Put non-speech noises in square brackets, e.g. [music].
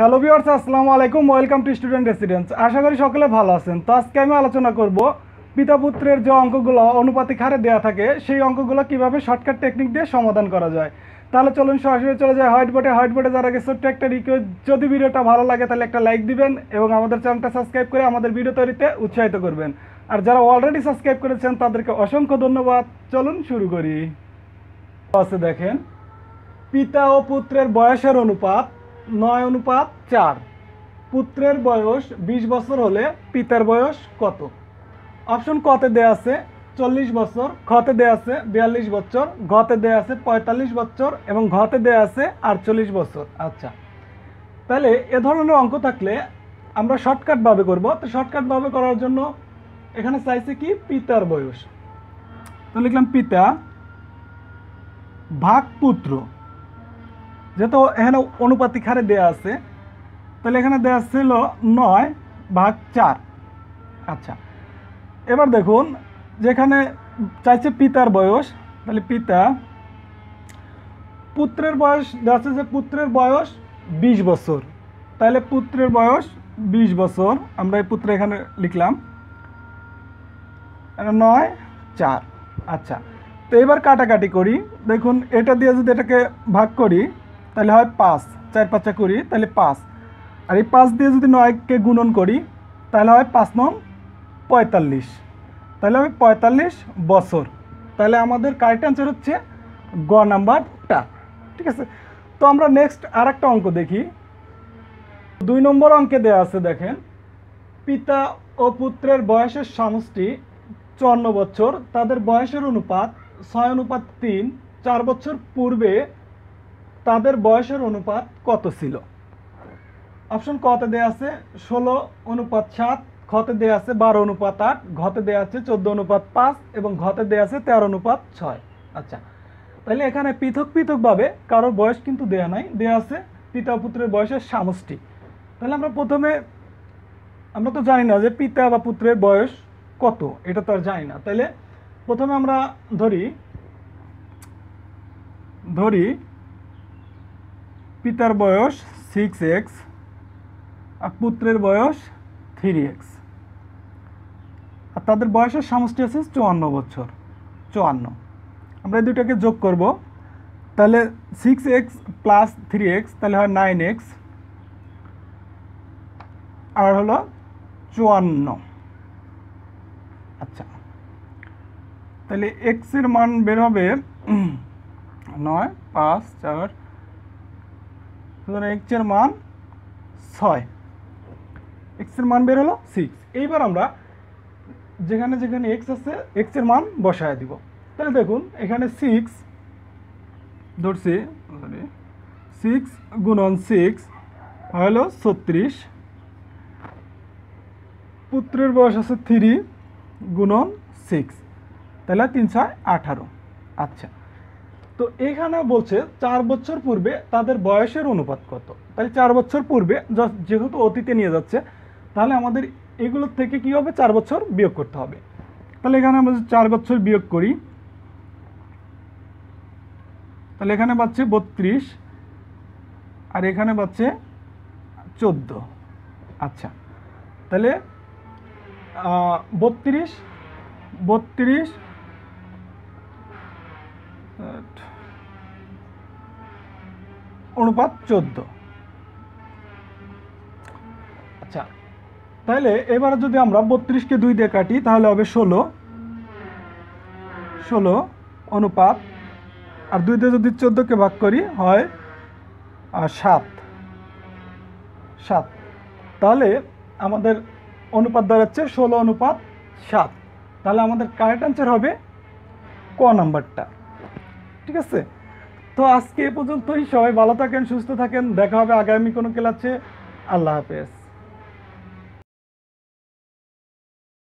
hello viewers আসসালামু আলাইকুম welcome to student residence আশা করি সকলে ভালো আছেন তো আজকে আমি আলোচনা করব পিতা পুত্রের যে অঙ্কগুলো অনুপাতিক হারে দেওয়া থাকে সেই অঙ্কগুলো কিভাবে শর্টকাট টেকনিক দিয়ে সমাধান করা যায় তাহলে চলুন সরাসরি চলে যায় হোয়াইট বোর্ডে হোয়াইট বোর্ডে যারা গেছে ছোট্ট একটা রিকোয়েস্ট যদি ভিডিওটা ভালো লাগে তাহলে একটা লাইক দিবেন এবং আমাদের চ্যানেলটা সাবস্ক্রাইব করে আমাদের ভিডিও তৈরিতে উৎসাহিত করবেন আর যারা অলরেডি সাবস্ক্রাইব করেছেন তাদেরকে অসংখ্য ধন্যবাদ চলুন শুরু করি আছে দেখেন পিতা ও পুত্রের বয়সের অনুপাত নয় অনুপাত চার পুত্রের বয়স ২০ বছর হলে পিতার বয়স কত অপশন কতে দেয়া আছে চল্লিশ বছর খতে দেয়া আছে বিয়াল্লিশ বছর ঘতে দেয়া আছে পঁয়তাল্লিশ বছর এবং ঘতে দেয়া আছে আটচল্লিশ বছর আচ্ছা তাহলে এ ধরনের অঙ্ক থাকলে আমরা শর্টকাটভাবে করব তো শর্টকাটভাবে করার জন্য এখানে চাইছে কি পিতার বয়স তো লিখলাম পিতা ভাগ পুত্র যেহেতু এখানে অনুপাতিক হারে দেওয়া আছে তাহলে এখানে দেওয়া ছিল নয় ভাগ চার আচ্ছা এবার দেখুন যেখানে চাইছে পিতার বয়স তাহলে পিতা পুত্রের বয়স দেওয়া আছে যে পুত্রের বয়স ২০ বছর তাহলে পুত্রের বয়স ২০ বছর আমরা এই পুত্র এখানে লিখলাম নয় চার আচ্ছা তো এবার কাটাকাটি করি দেখুন এটা দিয়ে যদি এটাকে ভাগ করি তাহলে হয় পাঁচ চার পাঁচটা করি তাহলে পাঁচ আর এই পাঁচ দিয়ে যদি নয়কে গুণন করি তাহলে হয় পাঁচ নং পঁয়তাল্লিশ তাহলে হবে পঁয়তাল্লিশ বছর তাহলে আমাদের কারেক্ট অ্যান্সার হচ্ছে গ নাম্বারটা ঠিক আছে তো আমরা নেক্সট আর একটা অঙ্ক দেখি দুই নম্বর অঙ্কে দেওয়া আছে দেখেন পিতা ও পুত্রের বয়সের সমষ্টি চুয়ান্ন বছর তাদের বয়সের অনুপাত ছয় অনুপাত তিন চার বছর পূর্বে তাদের বয়সের অনুপাত কত ছিল অপশন কতে দেয়া আছে ষোলো অনুপাত সাত ঘতে দেয়া আছে বারো অনুপাত আট ঘতে দেয়া আছে চোদ্দ অনুপাত পাঁচ এবং ঘতে দেয়া আছে তেরো অনুপাত ছয় আচ্ছা তাহলে এখানে পৃথক পৃথকভাবে কারোর বয়স কিন্তু দেয়া নাই দেয়া আছে পিতা পুত্রের বয়সের সামষ্টি তাহলে আমরা প্রথমে আমরা তো জানি না যে পিতা বা পুত্রের বয়স কত এটা তো আর জানি না তাহলে প্রথমে আমরা ধরি ধরি পিতার বয়স সিক্স এক্স আর পুত্রের বয়স থ্রি এক্স আর তাদের বয়সের সমষ্টি আছে চুয়ান্ন বছর চুয়ান্ন আমরা এই দুটাকে যোগ করব তাহলে six x plus three x তাহলে হয় নাইন এক্স আর হলো চুয়ান্ন আচ্ছা তাহলে এক্সের মান বের হবে [clears throat] নয় পাঁচ চার সুতরাং এক্সের মান ছয় এক্সের মান বের হলো সিক্স এইবার আমরা যেখানে যেখানে এক্স আছে এক্সের মান বসায় দিব তাহলে দেখুন এখানে সিক্স ধরছি সিক্স গুণন সিক্স হলো ছত্রিশ পুত্রের বয়স আছে থ্রি গুণন সিক্স তাহলে তিন ছয় আঠারো আচ্ছা তো এখানে বলছে চার বছর পূর্বে তাদের বয়সের অনুপাত কত তাহলে চার বছর পূর্বে যেহেতু অতীতে নিয়ে যাচ্ছে তাহলে আমাদের এগুলোর থেকে কী হবে চার বছর বিয়োগ করতে হবে তাহলে এখানে আমরা চার বছর বিয়োগ করি তাহলে এখানে পাচ্ছে বত্রিশ আর এখানে পাচ্ছে চোদ্দ আচ্ছা তাহলে বত্রিশ বত্রিশ অনুপাত চোদ্দ আচ্ছা তাহলে এবার যদি আমরা বত্রিশকে দুই দিয়ে কাটি তাহলে হবে ষোলো ষোলো অনুপাত আর দুই দিয়ে যদি চোদ্দোকে ভাগ করি হয় সাত সাত তাহলে আমাদের অনুপাত দাঁড়াচ্ছে ষোলো অনুপাত সাত তাহলে আমাদের কারেক্ট অ্যান্সার হবে ক নাম্বারটা ঠিক আছে তো আজকে এ পর্যন্তই সবাই ভালো থাকেন সুস্থ থাকেন দেখা হবে আগামী কোনো ক্লাসে আল্লাহ হাফেজ